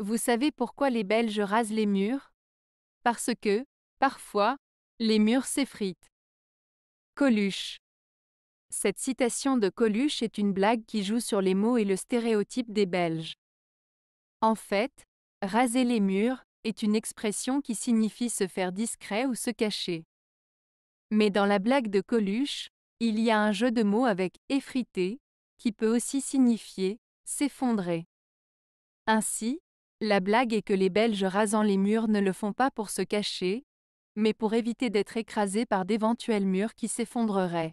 Vous savez pourquoi les Belges rasent les murs Parce que, parfois, les murs s'effritent. Coluche. Cette citation de Coluche est une blague qui joue sur les mots et le stéréotype des Belges. En fait, raser les murs est une expression qui signifie se faire discret ou se cacher. Mais dans la blague de Coluche, il y a un jeu de mots avec effriter, qui peut aussi signifier s'effondrer. Ainsi, la blague est que les Belges rasant les murs ne le font pas pour se cacher, mais pour éviter d'être écrasés par d'éventuels murs qui s'effondreraient.